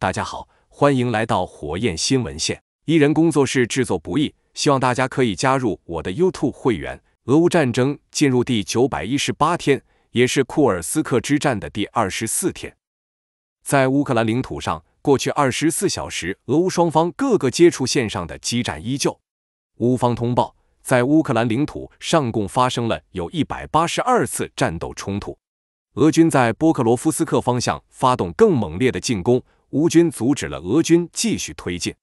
大家好，欢迎来到火焰新闻线。一人工作室制作不易，希望大家可以加入我的 YouTube 会员。俄乌战争进入第九百一十八天，也是库尔斯克之战的第二十四天。在乌克兰领土上，过去二十四小时，俄乌双方各个接触线上的激战依旧。乌方通报，在乌克兰领土上共发生了有一百八十二次战斗冲突。俄军在波克罗夫斯克方向发动更猛烈的进攻。乌军阻止了俄军继续推进。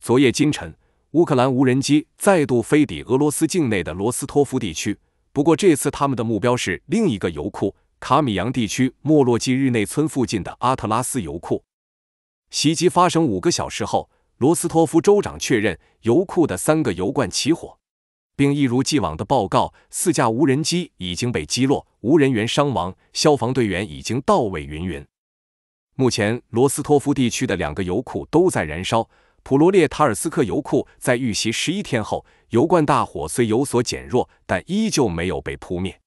昨夜今晨，乌克兰无人机再度飞抵俄罗斯境内的罗斯托夫地区，不过这次他们的目标是另一个油库——卡米扬地区莫洛季日内村附近的阿特拉斯油库。袭击发生五个小时后，罗斯托夫州长确认油库的三个油罐起火，并一如既往的报告四架无人机已经被击落，无人员伤亡，消防队员已经到位。云云。目前，罗斯托夫地区的两个油库都在燃烧。普罗列塔尔斯克油库在遇袭十一天后，油罐大火虽有所减弱，但依旧没有被扑灭。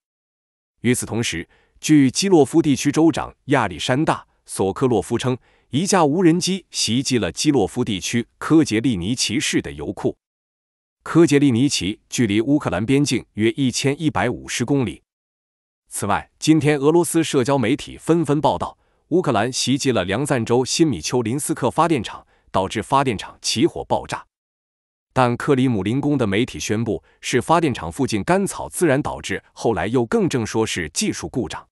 与此同时，据基洛夫地区州长亚历山大·索科洛夫称，一架无人机袭击了基洛夫地区科杰利尼奇市的油库。科杰利尼奇距离乌克兰边境约一千一百五十公里。此外，今天俄罗斯社交媒体纷纷报道。乌克兰袭击了梁赞州新米丘林斯克发电厂，导致发电厂起火爆炸。但克里姆林宫的媒体宣布是发电厂附近干草自燃导致，后来又更正说是技术故障。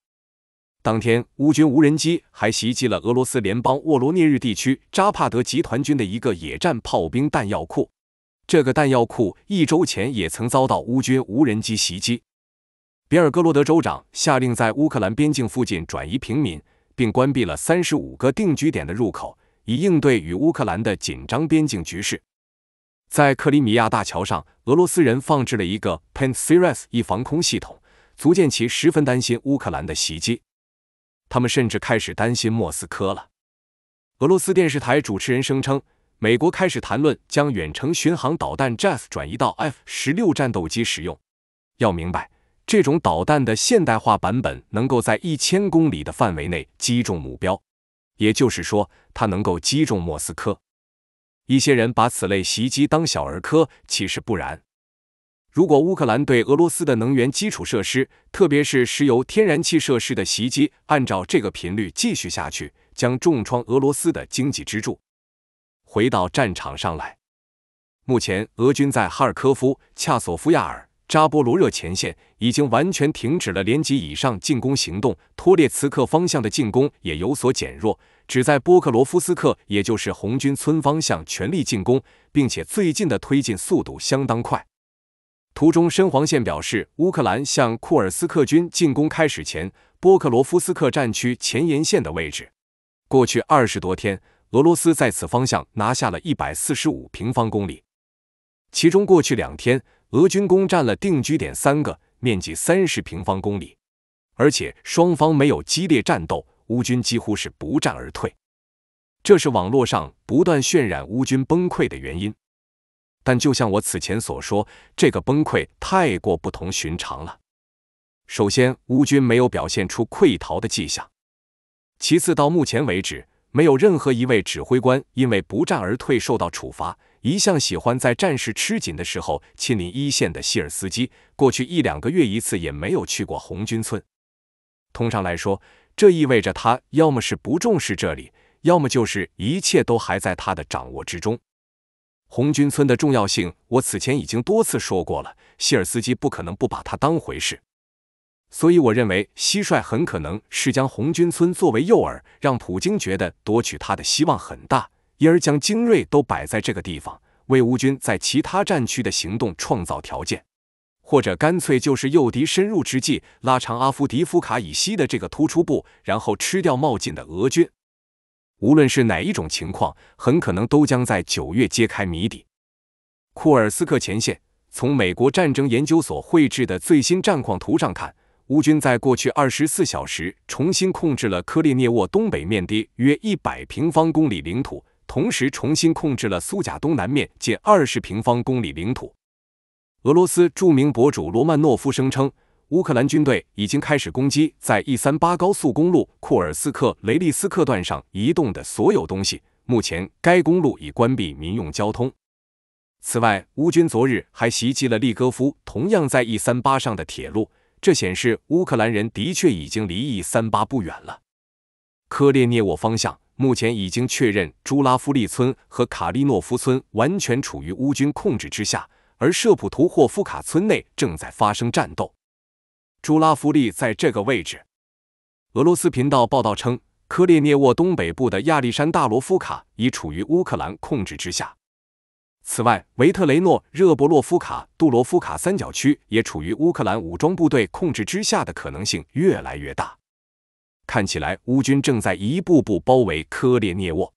当天，乌军无人机还袭击了俄罗斯联邦沃罗涅日地区扎帕德集团军的一个野战炮兵弹药库。这个弹药库一周前也曾遭到乌军无人机袭击。比尔哥罗德州长下令在乌克兰边境附近转移平民。并关闭了三十五个定居点的入口，以应对与乌克兰的紧张边境局势。在克里米亚大桥上，俄罗斯人放置了一个 p a n s i r s 1防空系统，足见其十分担心乌克兰的袭击。他们甚至开始担心莫斯科了。俄罗斯电视台主持人声称，美国开始谈论将远程巡航导弹 j a s 转移到 F-16 战斗机使用。要明白。这种导弹的现代化版本能够在一千公里的范围内击中目标，也就是说，它能够击中莫斯科。一些人把此类袭击当小儿科，其实不然。如果乌克兰对俄罗斯的能源基础设施，特别是石油、天然气设施的袭击，按照这个频率继续下去，将重创俄罗斯的经济支柱。回到战场上来，目前俄军在哈尔科夫、恰索夫亚尔。扎波罗热前线已经完全停止了连级以上进攻行动，托列茨克方向的进攻也有所减弱，只在波克罗夫斯克，也就是红军村方向全力进攻，并且最近的推进速度相当快。图中深黄线表示乌克兰向库尔斯克军进攻开始前波克罗夫斯克战区前沿线的位置。过去二十多天，俄罗斯在此方向拿下了一百四十五平方公里，其中过去两天。俄军攻占了定居点三个，面积三十平方公里，而且双方没有激烈战斗，乌军几乎是不战而退。这是网络上不断渲染乌军崩溃的原因。但就像我此前所说，这个崩溃太过不同寻常了。首先，乌军没有表现出溃逃的迹象；其次，到目前为止，没有任何一位指挥官因为不战而退受到处罚。一向喜欢在战事吃紧的时候亲临一线的希尔斯基，过去一两个月一次也没有去过红军村。通常来说，这意味着他要么是不重视这里，要么就是一切都还在他的掌握之中。红军村的重要性，我此前已经多次说过了。希尔斯基不可能不把它当回事，所以我认为，蟋蟀很可能是将红军村作为诱饵，让普京觉得夺取它的希望很大。因而将精锐都摆在这个地方，为乌军在其他战区的行动创造条件，或者干脆就是诱敌深入之际，拉长阿夫迪夫卡以西的这个突出部，然后吃掉冒进的俄军。无论是哪一种情况，很可能都将在九月揭开谜底。库尔斯克前线，从美国战争研究所绘制的最新战况图上看，乌军在过去二十四小时重新控制了科列涅沃东北面的约一百平方公里领土。同时，重新控制了苏贾东南面近二十平方公里领土。俄罗斯著名博主罗曼诺夫声称，乌克兰军队已经开始攻击在 E 三八高速公路库尔斯克雷利斯克段上移动的所有东西。目前，该公路已关闭民用交通。此外，乌军昨日还袭击了利戈夫，同样在 E 三八上的铁路。这显示乌克兰人的确已经离 E 三八不远了。科列涅沃方向。目前已经确认，朱拉夫利村和卡利诺夫村完全处于乌军控制之下，而舍普图霍夫卡村内正在发生战斗。朱拉夫利在这个位置。俄罗斯频道报道称，科列涅沃东北部的亚历山大罗夫卡已处于乌克兰控制之下。此外，维特雷诺热博洛夫卡杜罗夫卡三角区也处于乌克兰武装部队控制之下的可能性越来越大。看起来乌军正在一步步包围科列涅沃、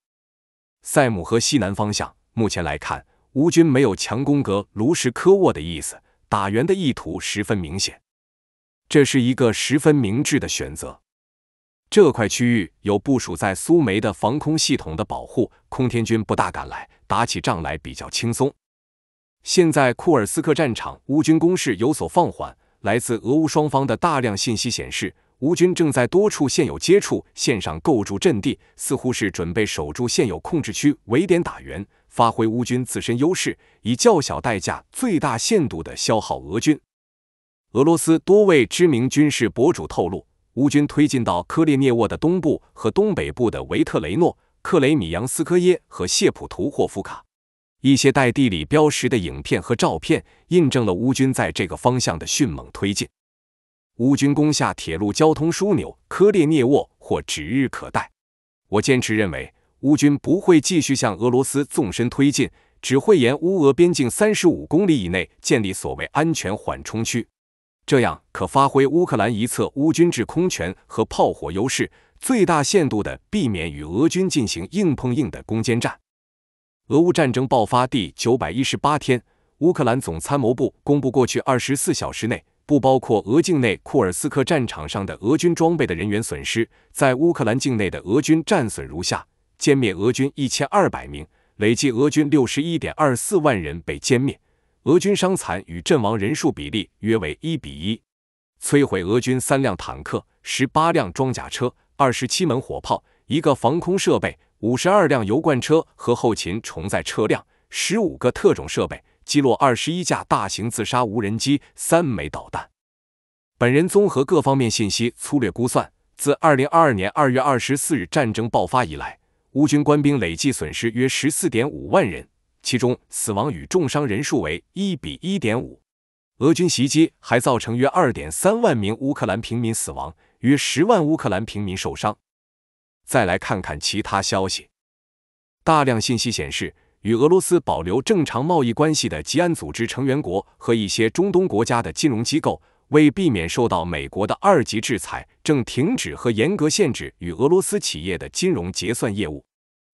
塞姆河西南方向。目前来看，乌军没有强攻格卢什科沃的意思，打援的意图十分明显。这是一个十分明智的选择。这块区域有部署在苏梅的防空系统的保护，空天军不大敢来，打起仗来比较轻松。现在库尔斯克战场乌军攻势有所放缓，来自俄乌双方的大量信息显示。乌军正在多处现有接触线上构筑阵地，似乎是准备守住现有控制区，围点打援，发挥乌军自身优势，以较小代价最大限度地消耗俄军。俄罗斯多位知名军事博主透露，乌军推进到科列涅沃的东部和东北部的维特雷诺、克雷米扬斯科耶和谢普图霍夫卡。一些带地理标识的影片和照片印证了乌军在这个方向的迅猛推进。乌军攻下铁路交通枢纽科列涅沃或指日可待。我坚持认为，乌军不会继续向俄罗斯纵深推进，只会沿乌俄边境三十五公里以内建立所谓安全缓冲区。这样可发挥乌克兰一侧乌军制空权和炮火优势，最大限度地避免与俄军进行硬碰硬的攻坚战。俄乌战争爆发第九百一十八天，乌克兰总参谋部公布过去二十四小时内。不包括俄境内库尔斯克战场上的俄军装备的人员损失，在乌克兰境内的俄军战损如下：歼灭俄军一千二百名，累计俄军六十一点二四万人被歼灭，俄军伤残与阵亡人数比例约为一比一，摧毁俄军三辆坦克、十八辆装甲车、二十七门火炮、一个防空设备、五十二辆油罐车和后勤重载车辆、十五个特种设备。击落二十一架大型自杀无人机，三枚导弹。本人综合各方面信息，粗略估算，自二零二二年二月二十四日战争爆发以来，乌军官兵累计损失约十四点五万人，其中死亡与重伤人数为一比一点五。俄军袭击还造成约二点三万名乌克兰平民死亡，约十万乌克兰平民受伤。再来看看其他消息，大量信息显示。与俄罗斯保留正常贸易关系的吉安组织成员国和一些中东国家的金融机构，为避免受到美国的二级制裁，正停止和严格限制与俄罗斯企业的金融结算业务。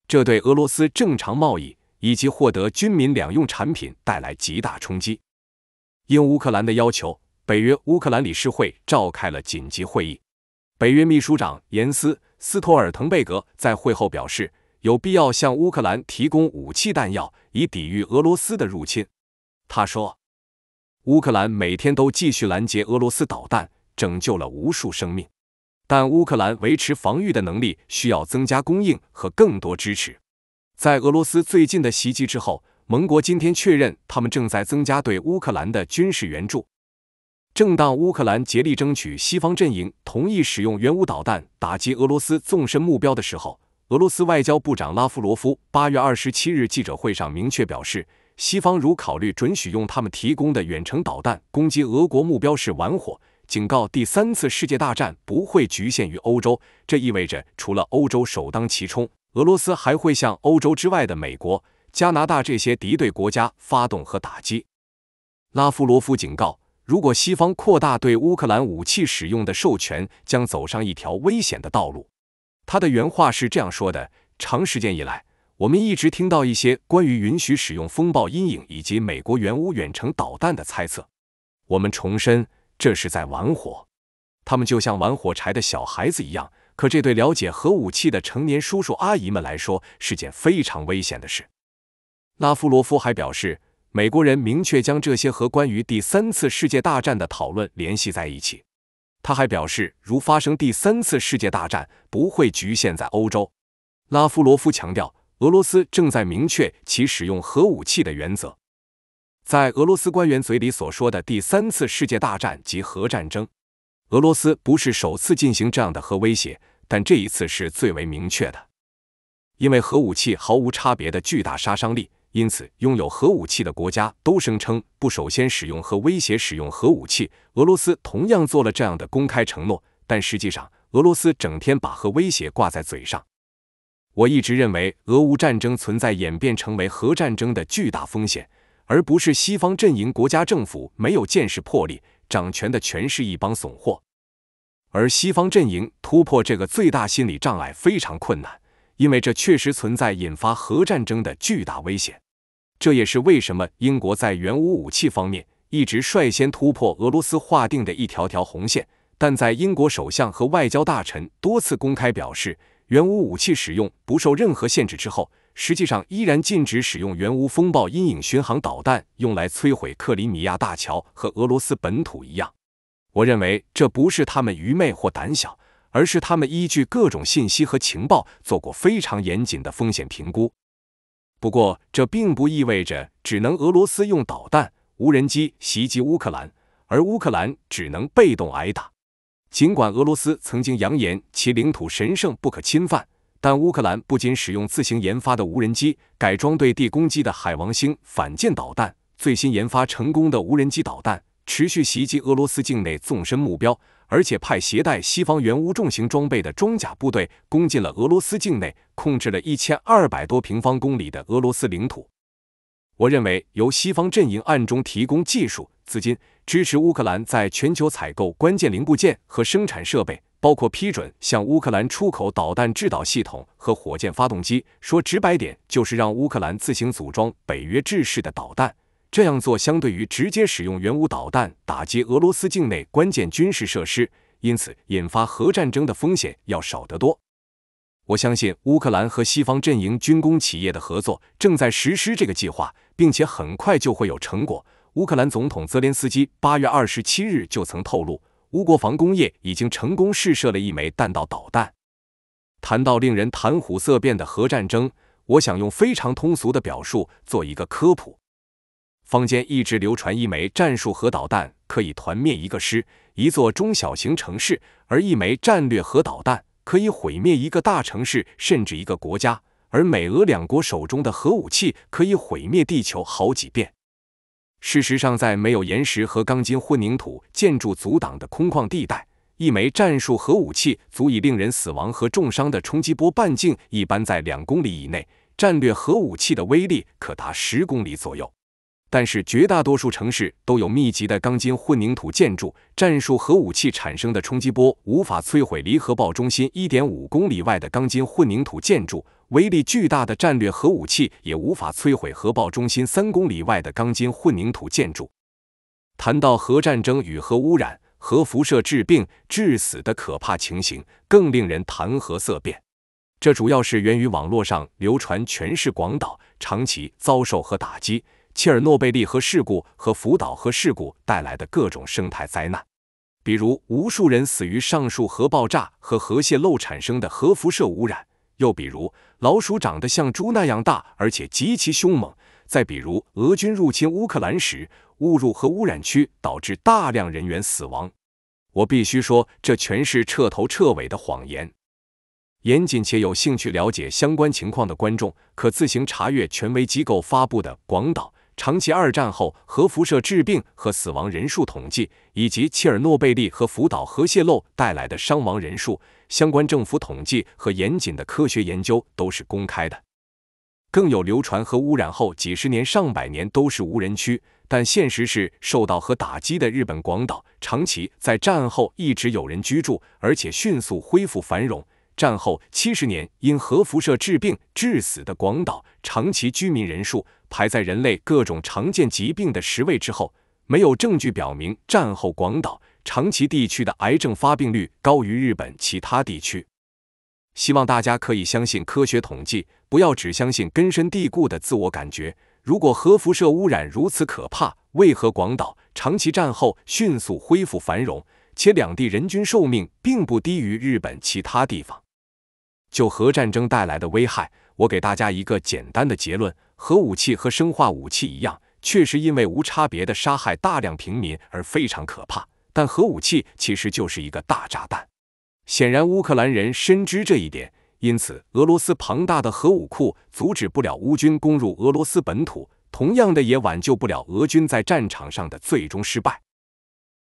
这对俄罗斯正常贸易以及获得军民两用产品带来极大冲击。应乌克兰的要求，北约乌克兰理事会召开了紧急会议。北约秘书长严斯·斯托尔滕贝格在会后表示。有必要向乌克兰提供武器弹药，以抵御俄罗斯的入侵。他说：“乌克兰每天都继续拦截俄罗斯导弹，拯救了无数生命，但乌克兰维持防御的能力需要增加供应和更多支持。”在俄罗斯最近的袭击之后，盟国今天确认他们正在增加对乌克兰的军事援助。正当乌克兰竭力争取西方阵营同意使用原武导弹打击俄罗斯纵深目标的时候，俄罗斯外交部长拉夫罗夫八月二十七日记者会上明确表示，西方如考虑准许用他们提供的远程导弹攻击俄国目标，是玩火，警告第三次世界大战不会局限于欧洲。这意味着除了欧洲首当其冲，俄罗斯还会向欧洲之外的美国、加拿大这些敌对国家发动和打击。拉夫罗夫警告，如果西方扩大对乌克兰武器使用的授权，将走上一条危险的道路。他的原话是这样说的：“长时间以来，我们一直听到一些关于允许使用风暴阴影以及美国原武远程导弹的猜测。我们重申，这是在玩火。他们就像玩火柴的小孩子一样。可这对了解核武器的成年叔叔阿姨们来说，是件非常危险的事。”拉夫罗夫还表示，美国人明确将这些和关于第三次世界大战的讨论联系在一起。他还表示，如发生第三次世界大战，不会局限在欧洲。拉夫罗夫强调，俄罗斯正在明确其使用核武器的原则。在俄罗斯官员嘴里所说的第三次世界大战及核战争，俄罗斯不是首次进行这样的核威胁，但这一次是最为明确的，因为核武器毫无差别的巨大杀伤力。因此，拥有核武器的国家都声称不首先使用和威胁使用核武器。俄罗斯同样做了这样的公开承诺，但实际上，俄罗斯整天把核威胁挂在嘴上。我一直认为，俄乌战争存在演变成为核战争的巨大风险，而不是西方阵营国家政府没有见识魄力，掌权的全是一帮怂货。而西方阵营突破这个最大心理障碍非常困难，因为这确实存在引发核战争的巨大危险。这也是为什么英国在原武武器方面一直率先突破俄罗斯划定的一条条红线，但在英国首相和外交大臣多次公开表示原武武器使用不受任何限制之后，实际上依然禁止使用原武风暴阴影巡航导弹用来摧毁克里米亚大桥和俄罗斯本土一样。我认为这不是他们愚昧或胆小，而是他们依据各种信息和情报做过非常严谨的风险评估。不过，这并不意味着只能俄罗斯用导弹、无人机袭击乌克兰，而乌克兰只能被动挨打。尽管俄罗斯曾经扬言其领土神圣不可侵犯，但乌克兰不仅使用自行研发的无人机改装对地攻击的海王星反舰导弹，最新研发成功的无人机导弹持续袭击俄罗斯境内纵深目标。而且派携带西方原物重型装备的装甲部队攻进了俄罗斯境内，控制了一千二百多平方公里的俄罗斯领土。我认为，由西方阵营暗中提供技术、资金支持乌克兰在全球采购关键零部件和生产设备，包括批准向乌克兰出口导弹制导系统和火箭发动机。说直白点，就是让乌克兰自行组装北约制式的导弹。这样做相对于直接使用原武导弹打击俄罗斯境内关键军事设施，因此引发核战争的风险要少得多。我相信乌克兰和西方阵营军工企业的合作正在实施这个计划，并且很快就会有成果。乌克兰总统泽连斯基八月二十七日就曾透露，乌国防工业已经成功试射了一枚弹道导弹。谈到令人谈虎色变的核战争，我想用非常通俗的表述做一个科普。坊间一直流传，一枚战术核导弹可以团灭一个师、一座中小型城市，而一枚战略核导弹可以毁灭一个大城市甚至一个国家，而美俄两国手中的核武器可以毁灭地球好几遍。事实上，在没有岩石和钢筋混凝土建筑阻挡的空旷地带，一枚战术核武器足以令人死亡和重伤的冲击波半径一般在两公里以内，战略核武器的威力可达十公里左右。但是，绝大多数城市都有密集的钢筋混凝土建筑。战术核武器产生的冲击波无法摧毁离核爆中心一点五公里外的钢筋混凝土建筑，威力巨大的战略核武器也无法摧毁核爆中心三公里外的钢筋混凝土建筑。谈到核战争与核污染、核辐射致病、致死的可怕情形，更令人谈核色变。这主要是源于网络上流传，全市广岛、长期遭受核打击。切尔诺贝利核事故和福岛核事故带来的各种生态灾难，比如无数人死于上述核爆炸和核泄漏产生的核辐射污染；又比如老鼠长得像猪那样大，而且极其凶猛；再比如俄军入侵乌克兰时误入核污染区，导致大量人员死亡。我必须说，这全是彻头彻尾的谎言。严谨且有兴趣了解相关情况的观众，可自行查阅权威机构发布的广岛。长崎二战后核辐射致病和死亡人数统计，以及切尔诺贝利和福岛核泄漏带来的伤亡人数，相关政府统计和严谨的科学研究都是公开的。更有流传，核污染后几十年、上百年都是无人区，但现实是受到核打击的日本广岛长崎在战后一直有人居住，而且迅速恢复繁荣。战后七十年因核辐射致病致死的广岛长崎居民人数。排在人类各种常见疾病的十位之后，没有证据表明战后广岛、长崎地区的癌症发病率高于日本其他地区。希望大家可以相信科学统计，不要只相信根深蒂固的自我感觉。如果核辐射污染如此可怕，为何广岛、长崎战后迅速恢复繁荣，且两地人均寿命并不低于日本其他地方？就核战争带来的危害，我给大家一个简单的结论。核武器和生化武器一样，确实因为无差别的杀害大量平民而非常可怕。但核武器其实就是一个大炸弹。显然，乌克兰人深知这一点，因此俄罗斯庞大的核武库阻止不了乌军攻入俄罗斯本土，同样的也挽救不了俄军在战场上的最终失败。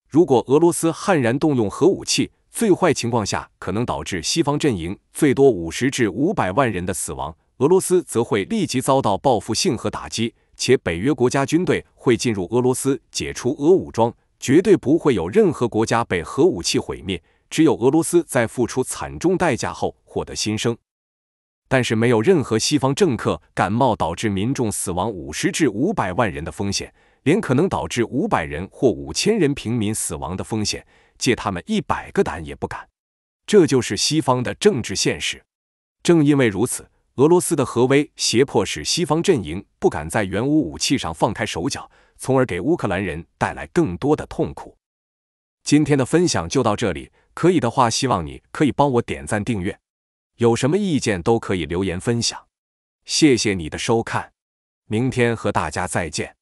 如果俄罗斯悍然动用核武器，最坏情况下可能导致西方阵营最多五十至五百万人的死亡。俄罗斯则会立即遭到报复性和打击，且北约国家军队会进入俄罗斯解除俄武装，绝对不会有任何国家被核武器毁灭。只有俄罗斯在付出惨重代价后获得新生。但是，没有任何西方政客感冒导致民众死亡五十至五百万人的风险，连可能导致五百人或五千人平民死亡的风险，借他们一百个胆也不敢。这就是西方的政治现实。正因为如此。俄罗斯的核威胁迫使西方阵营不敢在原武武器上放开手脚，从而给乌克兰人带来更多的痛苦。今天的分享就到这里，可以的话希望你可以帮我点赞订阅，有什么意见都可以留言分享。谢谢你的收看，明天和大家再见。